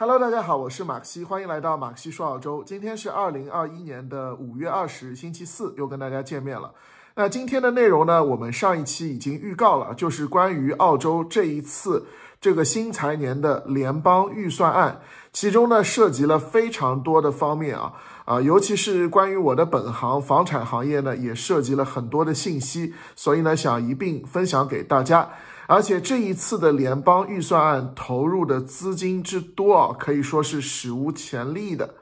Hello，大家好，我是马克西，欢迎来到马克西说澳洲。今天是二零二一年的五月二十，星期四，又跟大家见面了。那今天的内容呢，我们上一期已经预告了，就是关于澳洲这一次这个新财年的联邦预算案，其中呢涉及了非常多的方面啊啊，尤其是关于我的本行房产行业呢，也涉及了很多的信息，所以呢想一并分享给大家。而且这一次的联邦预算案投入的资金之多啊，可以说是史无前例的。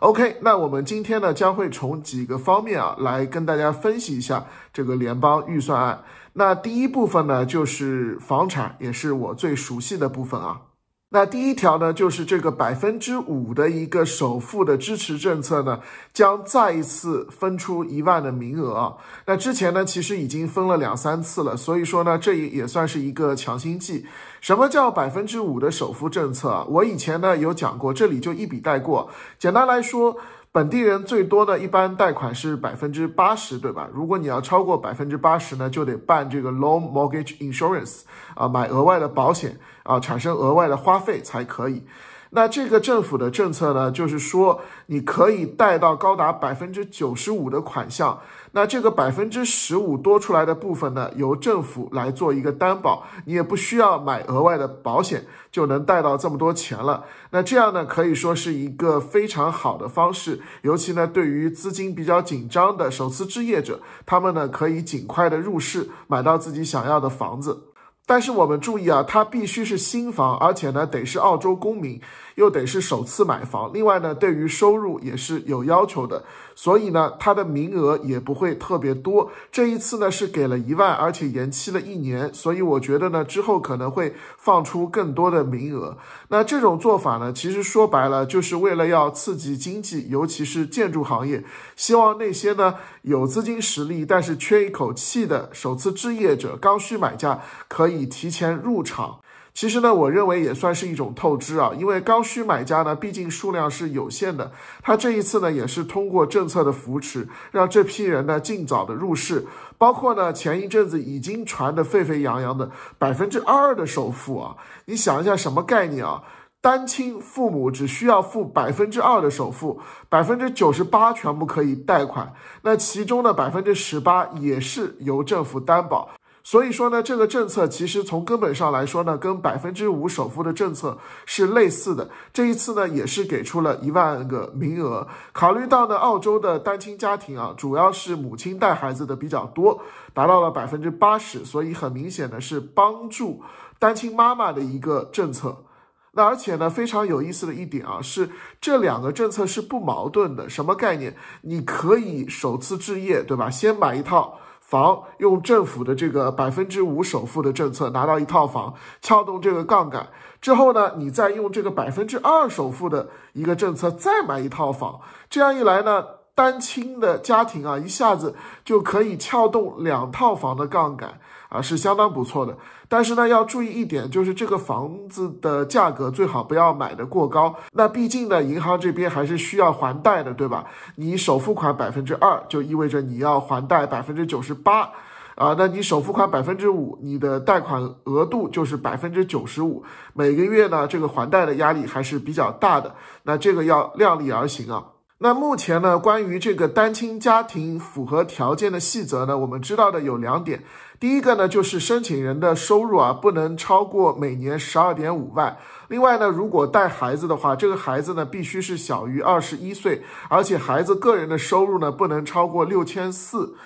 OK，那我们今天呢将会从几个方面啊来跟大家分析一下这个联邦预算案。那第一部分呢就是房产，也是我最熟悉的部分啊。那第一条呢，就是这个百分之五的一个首付的支持政策呢，将再一次分出一万的名额。那之前呢，其实已经分了两三次了，所以说呢，这也也算是一个强心剂。什么叫百分之五的首付政策？我以前呢有讲过，这里就一笔带过。简单来说。本地人最多的一般贷款是百分之八十，对吧？如果你要超过百分之八十呢，就得办这个 loan mortgage insurance 啊，买额外的保险啊，产生额外的花费才可以。那这个政府的政策呢，就是说你可以贷到高达百分之九十五的款项，那这个百分之十五多出来的部分呢，由政府来做一个担保，你也不需要买额外的保险，就能贷到这么多钱了。那这样呢，可以说是一个非常好的方式，尤其呢，对于资金比较紧张的首次置业者，他们呢可以尽快的入市，买到自己想要的房子。但是我们注意啊，它必须是新房，而且呢得是澳洲公民，又得是首次买房。另外呢，对于收入也是有要求的。所以呢，它的名额也不会特别多。这一次呢是给了一万，而且延期了一年。所以我觉得呢，之后可能会放出更多的名额。那这种做法呢，其实说白了就是为了要刺激经济，尤其是建筑行业。希望那些呢有资金实力，但是缺一口气的首次置业者、刚需买家可以提前入场。其实呢，我认为也算是一种透支啊，因为刚需买家呢，毕竟数量是有限的。他这一次呢，也是通过政策的扶持，让这批人呢尽早的入市。包括呢，前一阵子已经传得沸沸扬扬的百分之二的首付啊，你想一下什么概念啊？单亲父母只需要付百分之二的首付，百分之九十八全部可以贷款，那其中的百分之十八也是由政府担保。所以说呢，这个政策其实从根本上来说呢，跟百分之五首付的政策是类似的。这一次呢，也是给出了一万个名额。考虑到呢，澳洲的单亲家庭啊，主要是母亲带孩子的比较多，达到了百分之八十，所以很明显的是帮助单亲妈妈的一个政策。那而且呢，非常有意思的一点啊，是这两个政策是不矛盾的。什么概念？你可以首次置业，对吧？先买一套。房用政府的这个百分之五首付的政策拿到一套房，撬动这个杠杆之后呢，你再用这个百分之二首付的一个政策再买一套房，这样一来呢，单亲的家庭啊，一下子就可以撬动两套房的杠杆。啊，是相当不错的，但是呢，要注意一点，就是这个房子的价格最好不要买的过高。那毕竟呢，银行这边还是需要还贷的，对吧？你首付款百分之二，就意味着你要还贷百分之九十八。啊，那你首付款百分之五，你的贷款额度就是百分之九十五，每个月呢，这个还贷的压力还是比较大的。那这个要量力而行啊。那目前呢，关于这个单亲家庭符合条件的细则呢，我们知道的有两点。第一个呢，就是申请人的收入啊不能超过每年十二点五万。另外呢，如果带孩子的话，这个孩子呢必须是小于二十一岁，而且孩子个人的收入呢不能超过六千四。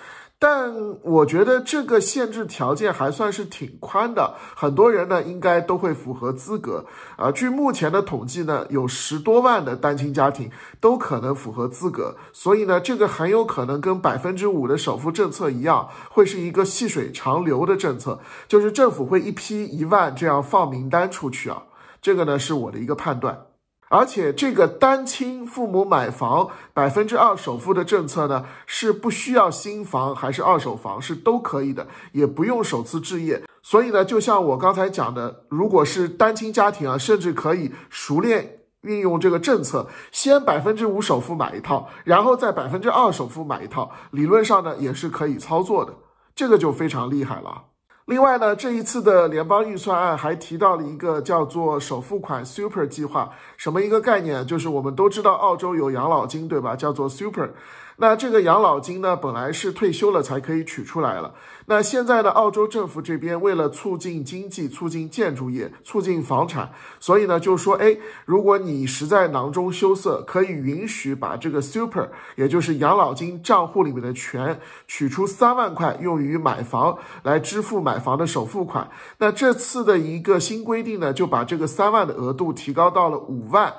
但我觉得这个限制条件还算是挺宽的，很多人呢应该都会符合资格啊。据目前的统计呢，有十多万的单亲家庭都可能符合资格，所以呢，这个很有可能跟百分之五的首付政策一样，会是一个细水长流的政策，就是政府会一批一万这样放名单出去啊。这个呢是我的一个判断。而且这个单亲父母买房百分之二首付的政策呢，是不需要新房还是二手房是都可以的，也不用首次置业。所以呢，就像我刚才讲的，如果是单亲家庭啊，甚至可以熟练运用这个政策，先百分之五首付买一套，然后再百分之二首付买一套，理论上呢也是可以操作的，这个就非常厉害了。另外呢，这一次的联邦预算案还提到了一个叫做首付款 Super 计划，什么一个概念？就是我们都知道澳洲有养老金，对吧？叫做 Super。那这个养老金呢，本来是退休了才可以取出来了。那现在的澳洲政府这边，为了促进经济、促进建筑业、促进房产，所以呢，就说，哎，如果你实在囊中羞涩，可以允许把这个 super，也就是养老金账户里面的钱取出三万块，用于买房来支付买房的首付款。那这次的一个新规定呢，就把这个三万的额度提高到了五万。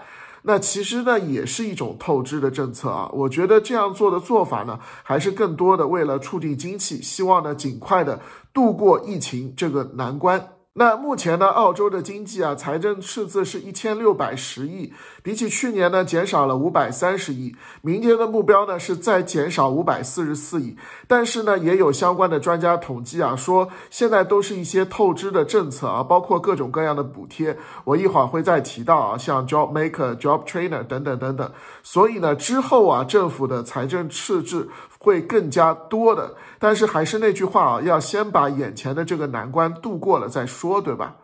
那其实呢，也是一种透支的政策啊。我觉得这样做的做法呢，还是更多的为了促进经济，希望呢尽快的度过疫情这个难关。那目前呢，澳洲的经济啊，财政赤字是一千六百十亿，比起去年呢，减少了五百三十亿。明天的目标呢，是再减少五百四十四亿。但是呢，也有相关的专家统计啊，说现在都是一些透支的政策啊，包括各种各样的补贴。我一会儿会再提到啊，像 job maker、job trainer 等等等等。所以呢，之后啊，政府的财政赤字。会更加多的，但是还是那句话啊，要先把眼前的这个难关度过了再说，对吧？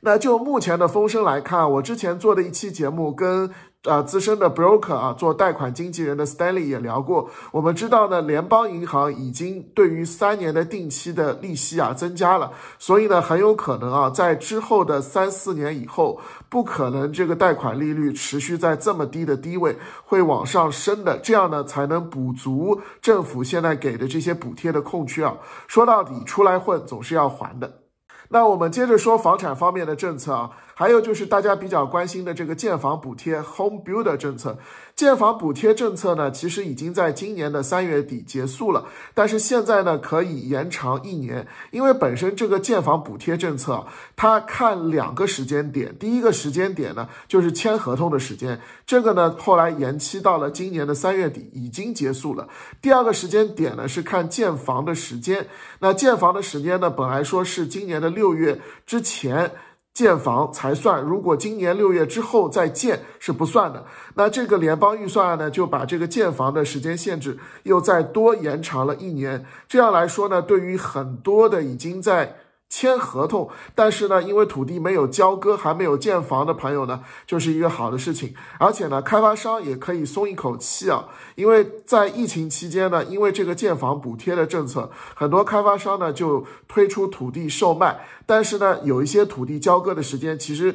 那就目前的风声来看，我之前做的一期节目跟。呃，资深的 broker 啊，做贷款经纪人的 Stanley 也聊过。我们知道呢，联邦银行已经对于三年的定期的利息啊增加了，所以呢，很有可能啊，在之后的三四年以后，不可能这个贷款利率持续在这么低的低位，会往上升的。这样呢，才能补足政府现在给的这些补贴的空缺啊。说到底，出来混总是要还的。那我们接着说房产方面的政策啊，还有就是大家比较关心的这个建房补贴 （Home Builder） 政策。建房补贴政策呢，其实已经在今年的三月底结束了，但是现在呢可以延长一年，因为本身这个建房补贴政策，它看两个时间点，第一个时间点呢就是签合同的时间，这个呢后来延期到了今年的三月底已经结束了，第二个时间点呢是看建房的时间，那建房的时间呢本来说是今年的六月之前。建房才算，如果今年六月之后再建是不算的。那这个联邦预算呢，就把这个建房的时间限制又再多延长了一年。这样来说呢，对于很多的已经在。签合同，但是呢，因为土地没有交割，还没有建房的朋友呢，就是一个好的事情。而且呢，开发商也可以松一口气啊，因为在疫情期间呢，因为这个建房补贴的政策，很多开发商呢就推出土地售卖，但是呢，有一些土地交割的时间其实。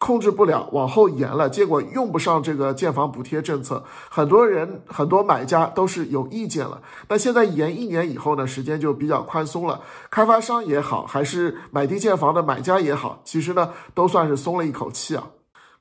控制不了，往后延了，结果用不上这个建房补贴政策，很多人很多买家都是有意见了。但现在延一年以后呢，时间就比较宽松了，开发商也好，还是买地建房的买家也好，其实呢都算是松了一口气啊。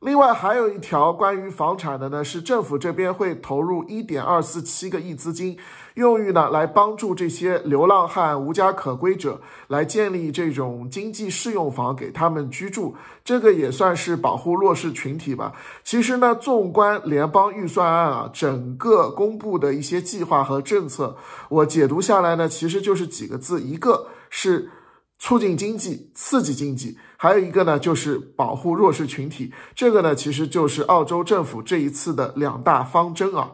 另外还有一条关于房产的呢，是政府这边会投入一点二四七个亿资金。用于呢来帮助这些流浪汉、无家可归者来建立这种经济适用房给他们居住，这个也算是保护弱势群体吧。其实呢，纵观联邦预算案啊，整个公布的一些计划和政策，我解读下来呢，其实就是几个字：一个是促进经济、刺激经济，还有一个呢就是保护弱势群体。这个呢，其实就是澳洲政府这一次的两大方针啊。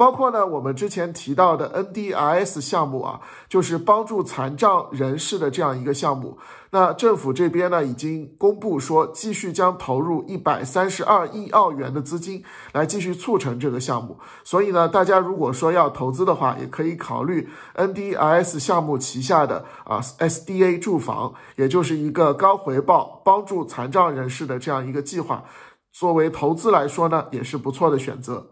包括呢，我们之前提到的 NDIS 项目啊，就是帮助残障人士的这样一个项目。那政府这边呢，已经公布说，继续将投入一百三十二亿澳元的资金，来继续促成这个项目。所以呢，大家如果说要投资的话，也可以考虑 NDIS 项目旗下的啊 SDA 住房，也就是一个高回报帮助残障人士的这样一个计划，作为投资来说呢，也是不错的选择。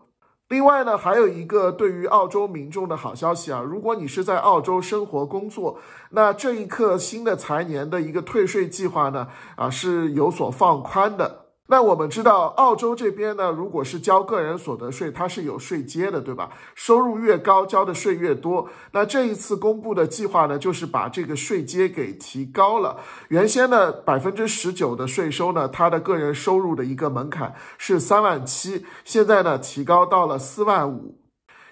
另外呢，还有一个对于澳洲民众的好消息啊，如果你是在澳洲生活工作，那这一刻新的财年的一个退税计划呢，啊是有所放宽的。那我们知道，澳洲这边呢，如果是交个人所得税，它是有税阶的，对吧？收入越高，交的税越多。那这一次公布的计划呢，就是把这个税阶给提高了。原先呢，百分之十九的税收呢，它的个人收入的一个门槛是三万七，现在呢，提高到了四万五。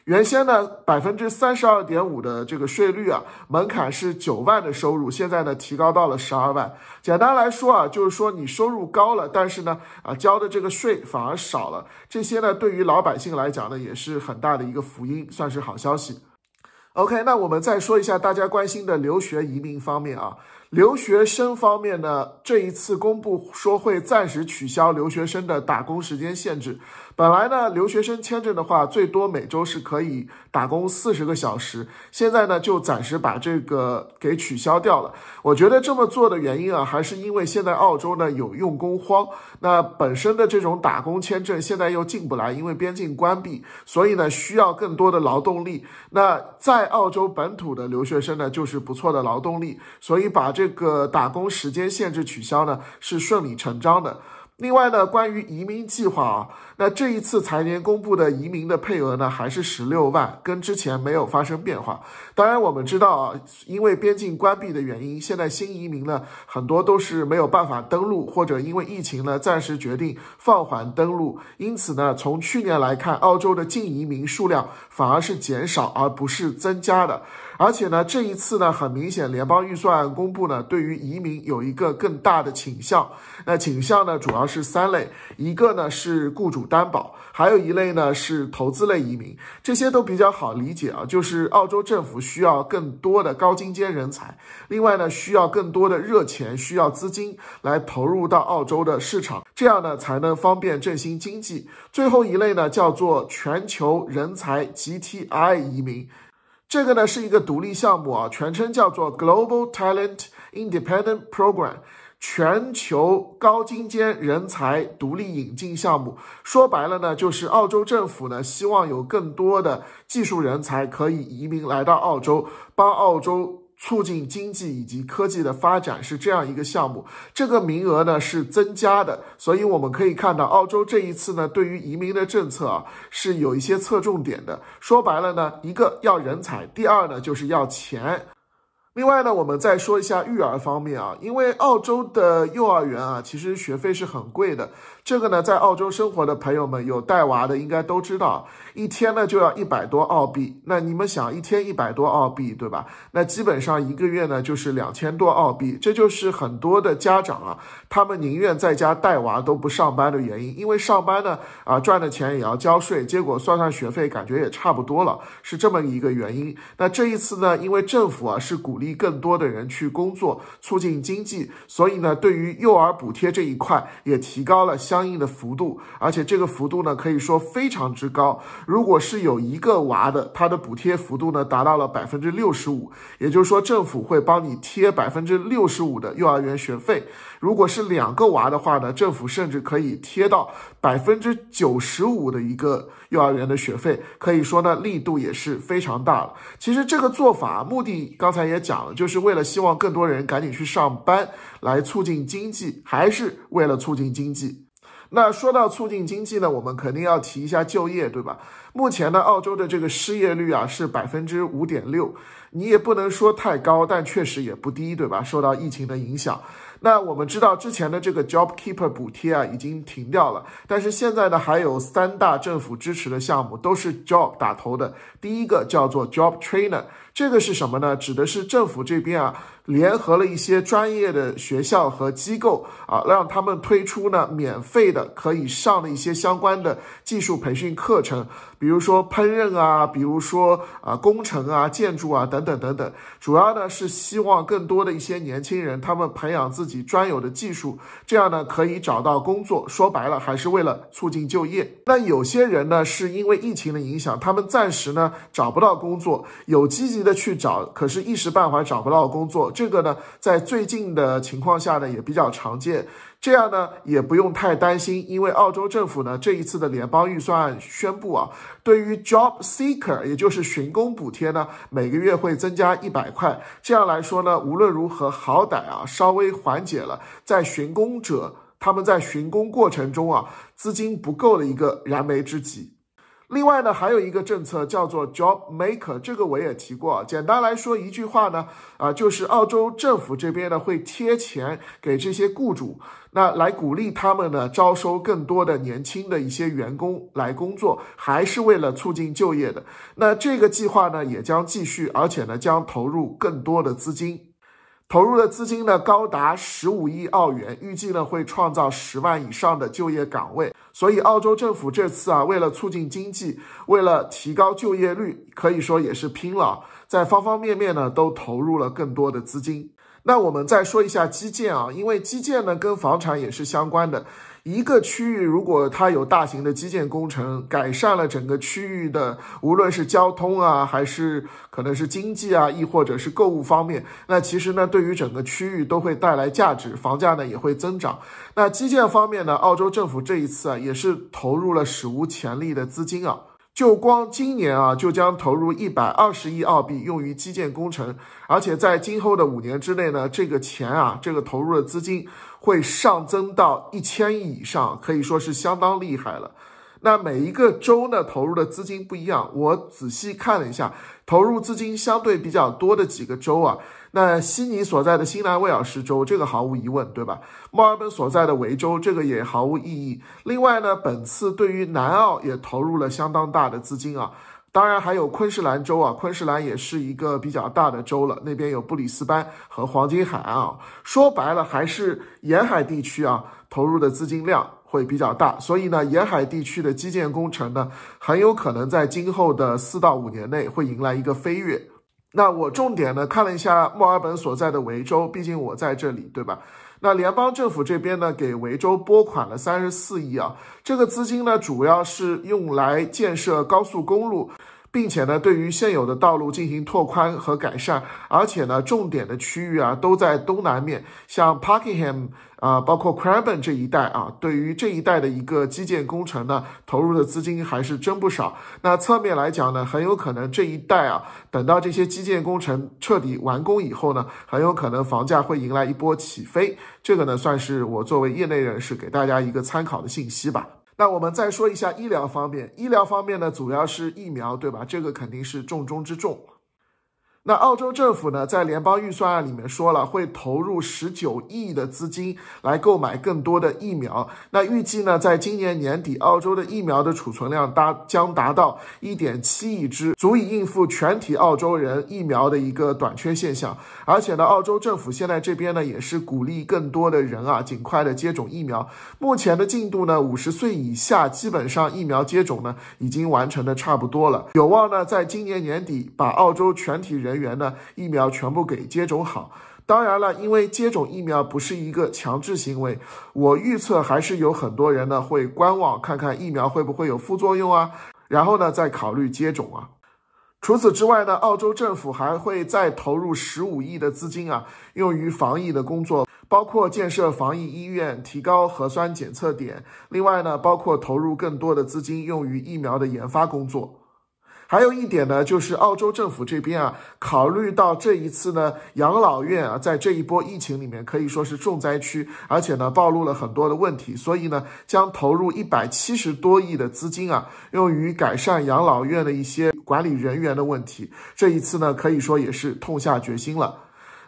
原先呢，百分之三十二点五的这个税率啊，门槛是九万的收入，现在呢提高到了十二万。简单来说啊，就是说你收入高了，但是呢，啊交的这个税反而少了。这些呢，对于老百姓来讲呢，也是很大的一个福音，算是好消息。OK，那我们再说一下大家关心的留学移民方面啊，留学生方面呢，这一次公布说会暂时取消留学生的打工时间限制。本来呢，留学生签证的话，最多每周是可以打工四十个小时。现在呢，就暂时把这个给取消掉了。我觉得这么做的原因啊，还是因为现在澳洲呢有用工荒。那本身的这种打工签证现在又进不来，因为边境关闭，所以呢需要更多的劳动力。那在澳洲本土的留学生呢，就是不错的劳动力，所以把这个打工时间限制取消呢，是顺理成章的。另外呢，关于移民计划啊，那这一次财年公布的移民的配额呢，还是十六万，跟之前没有发生变化。当然我们知道啊，因为边境关闭的原因，现在新移民呢很多都是没有办法登陆，或者因为疫情呢暂时决定放缓登陆。因此呢，从去年来看，澳洲的净移民数量反而是减少，而不是增加的。而且呢，这一次呢，很明显，联邦预算公布呢，对于移民有一个更大的倾向。那倾向呢，主要是三类，一个呢是雇主担保，还有一类呢是投资类移民，这些都比较好理解啊。就是澳洲政府需要更多的高精尖人才，另外呢，需要更多的热钱，需要资金来投入到澳洲的市场，这样呢，才能方便振兴经济。最后一类呢，叫做全球人才 G T I 移民。这个呢是一个独立项目啊，全称叫做 Global Talent Independent Program，全球高精尖人才独立引进项目。说白了呢，就是澳洲政府呢希望有更多的技术人才可以移民来到澳洲，帮澳洲。促进经济以及科技的发展是这样一个项目，这个名额呢是增加的，所以我们可以看到，澳洲这一次呢对于移民的政策啊是有一些侧重点的。说白了呢，一个要人才，第二呢就是要钱。另外呢，我们再说一下育儿方面啊，因为澳洲的幼儿园啊其实学费是很贵的。这个呢，在澳洲生活的朋友们有带娃的应该都知道，一天呢就要一百多澳币。那你们想，一天一百多澳币，对吧？那基本上一个月呢就是两千多澳币。这就是很多的家长啊，他们宁愿在家带娃都不上班的原因，因为上班呢啊赚的钱也要交税，结果算算学费感觉也差不多了，是这么一个原因。那这一次呢，因为政府啊是鼓励更多的人去工作，促进经济，所以呢，对于幼儿补贴这一块也提高了相。相应的幅度，而且这个幅度呢，可以说非常之高。如果是有一个娃的，它的补贴幅度呢，达到了百分之六十五，也就是说政府会帮你贴百分之六十五的幼儿园学费。如果是两个娃的话呢，政府甚至可以贴到百分之九十五的一个幼儿园的学费，可以说呢力度也是非常大了。其实这个做法目的刚才也讲了，就是为了希望更多人赶紧去上班，来促进经济，还是为了促进经济。那说到促进经济呢，我们肯定要提一下就业，对吧？目前呢，澳洲的这个失业率啊是百分之五点六，你也不能说太高，但确实也不低，对吧？受到疫情的影响。那我们知道之前的这个 JobKeeper 补贴啊已经停掉了，但是现在呢，还有三大政府支持的项目，都是 Job 打头的。第一个叫做 Job Trainer，这个是什么呢？指的是政府这边啊。联合了一些专业的学校和机构啊，让他们推出呢免费的可以上的一些相关的技术培训课程，比如说烹饪啊，比如说啊工程啊、建筑啊等等等等。主要呢是希望更多的一些年轻人，他们培养自己专有的技术，这样呢可以找到工作。说白了，还是为了促进就业。那有些人呢是因为疫情的影响，他们暂时呢找不到工作，有积极的去找，可是一时半会儿找不到工作。这个呢，在最近的情况下呢，也比较常见。这样呢，也不用太担心，因为澳洲政府呢，这一次的联邦预算宣布啊，对于 job seeker，也就是寻工补贴呢，每个月会增加一百块。这样来说呢，无论如何，好歹啊，稍微缓解了在寻工者他们在寻工过程中啊，资金不够的一个燃眉之急。另外呢，还有一个政策叫做 Job Maker，这个我也提过。简单来说一句话呢，啊，就是澳洲政府这边呢会贴钱给这些雇主，那来鼓励他们呢招收更多的年轻的一些员工来工作，还是为了促进就业的。那这个计划呢也将继续，而且呢将投入更多的资金，投入的资金呢高达十五亿澳元，预计呢会创造十万以上的就业岗位。所以，澳洲政府这次啊，为了促进经济，为了提高就业率，可以说也是拼了，在方方面面呢，都投入了更多的资金。那我们再说一下基建啊，因为基建呢，跟房产也是相关的。一个区域如果它有大型的基建工程，改善了整个区域的，无论是交通啊，还是可能是经济啊，亦或者是购物方面，那其实呢，对于整个区域都会带来价值，房价呢也会增长。那基建方面呢，澳洲政府这一次啊，也是投入了史无前例的资金啊。就光今年啊，就将投入一百二十亿澳币用于基建工程，而且在今后的五年之内呢，这个钱啊，这个投入的资金会上增到一千亿以上，可以说是相当厉害了。那每一个州呢，投入的资金不一样，我仔细看了一下，投入资金相对比较多的几个州啊。那悉尼所在的新南威尔士州，这个毫无疑问，对吧？墨尔本所在的维州，这个也毫无意义。另外呢，本次对于南澳也投入了相当大的资金啊，当然还有昆士兰州啊，昆士兰也是一个比较大的州了，那边有布里斯班和黄金海岸。啊。说白了，还是沿海地区啊，投入的资金量会比较大。所以呢，沿海地区的基建工程呢，很有可能在今后的四到五年内会迎来一个飞跃。那我重点呢看了一下墨尔本所在的维州，毕竟我在这里，对吧？那联邦政府这边呢给维州拨款了三十四亿啊，这个资金呢主要是用来建设高速公路，并且呢对于现有的道路进行拓宽和改善，而且呢重点的区域啊都在东南面，像 Parkham i n g。啊，包括 c r a b o n 这一带啊，对于这一代的一个基建工程呢，投入的资金还是真不少。那侧面来讲呢，很有可能这一代啊，等到这些基建工程彻底完工以后呢，很有可能房价会迎来一波起飞。这个呢，算是我作为业内人士给大家一个参考的信息吧。那我们再说一下医疗方面，医疗方面呢，主要是疫苗，对吧？这个肯定是重中之重。那澳洲政府呢，在联邦预算案里面说了，会投入十九亿的资金来购买更多的疫苗。那预计呢，在今年年底，澳洲的疫苗的储存量达将达到一点七亿支，足以应付全体澳洲人疫苗的一个短缺现象。而且呢，澳洲政府现在这边呢，也是鼓励更多的人啊，尽快的接种疫苗。目前的进度呢，五十岁以下基本上疫苗接种呢，已经完成的差不多了，有望呢，在今年年底把澳洲全体人。人员呢，疫苗全部给接种好。当然了，因为接种疫苗不是一个强制行为，我预测还是有很多人呢会观望，看看疫苗会不会有副作用啊，然后呢再考虑接种啊。除此之外呢，澳洲政府还会再投入十五亿的资金啊，用于防疫的工作，包括建设防疫医院、提高核酸检测点，另外呢，包括投入更多的资金用于疫苗的研发工作。还有一点呢，就是澳洲政府这边啊，考虑到这一次呢，养老院啊，在这一波疫情里面可以说是重灾区，而且呢，暴露了很多的问题，所以呢，将投入一百七十多亿的资金啊，用于改善养老院的一些管理人员的问题。这一次呢，可以说也是痛下决心了。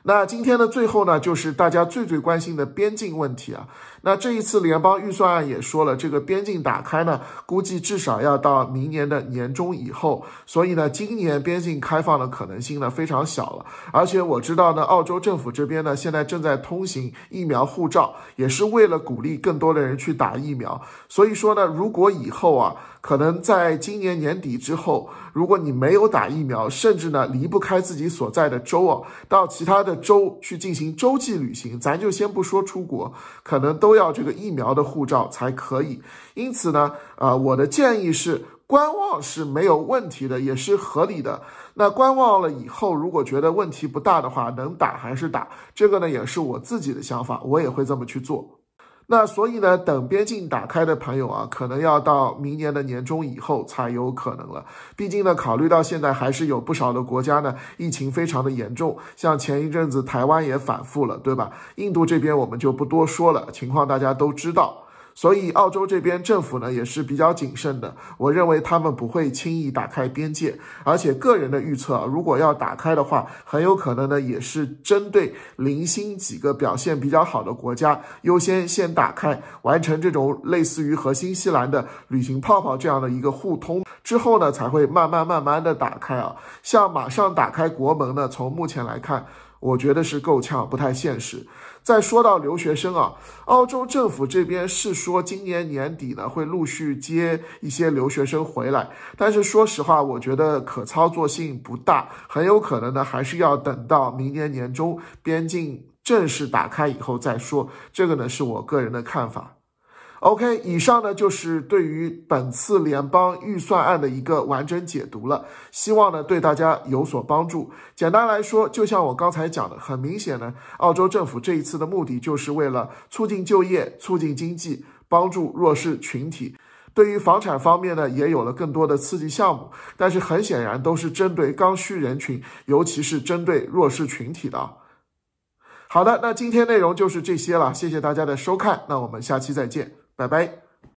那今天呢，最后呢，就是大家最最关心的边境问题啊。那这一次联邦预算案也说了，这个边境打开呢，估计至少要到明年的年中以后。所以呢，今年边境开放的可能性呢非常小了。而且我知道呢，澳洲政府这边呢，现在正在通行疫苗护照，也是为了鼓励更多的人去打疫苗。所以说呢，如果以后啊，可能在今年年底之后，如果你没有打疫苗，甚至呢离不开自己所在的州啊，到其他的州去进行洲际旅行，咱就先不说出国，可能都。都要这个疫苗的护照才可以，因此呢，呃，我的建议是观望是没有问题的，也是合理的。那观望了以后，如果觉得问题不大的话，能打还是打。这个呢，也是我自己的想法，我也会这么去做。那所以呢，等边境打开的朋友啊，可能要到明年的年中以后才有可能了。毕竟呢，考虑到现在还是有不少的国家呢，疫情非常的严重，像前一阵子台湾也反复了，对吧？印度这边我们就不多说了，情况大家都知道。所以，澳洲这边政府呢也是比较谨慎的。我认为他们不会轻易打开边界，而且个人的预测，如果要打开的话，很有可能呢也是针对零星几个表现比较好的国家，优先先打开，完成这种类似于和新西兰的旅行泡泡这样的一个互通之后呢，才会慢慢慢慢的打开啊。像马上打开国门呢，从目前来看，我觉得是够呛，不太现实。再说到留学生啊，澳洲政府这边是说今年年底呢会陆续接一些留学生回来，但是说实话，我觉得可操作性不大，很有可能呢还是要等到明年年中边境正式打开以后再说。这个呢是我个人的看法。OK，以上呢就是对于本次联邦预算案的一个完整解读了，希望呢对大家有所帮助。简单来说，就像我刚才讲的，很明显呢，澳洲政府这一次的目的就是为了促进就业、促进经济、帮助弱势群体。对于房产方面呢，也有了更多的刺激项目，但是很显然都是针对刚需人群，尤其是针对弱势群体的啊。好的，那今天内容就是这些了，谢谢大家的收看，那我们下期再见。拜拜。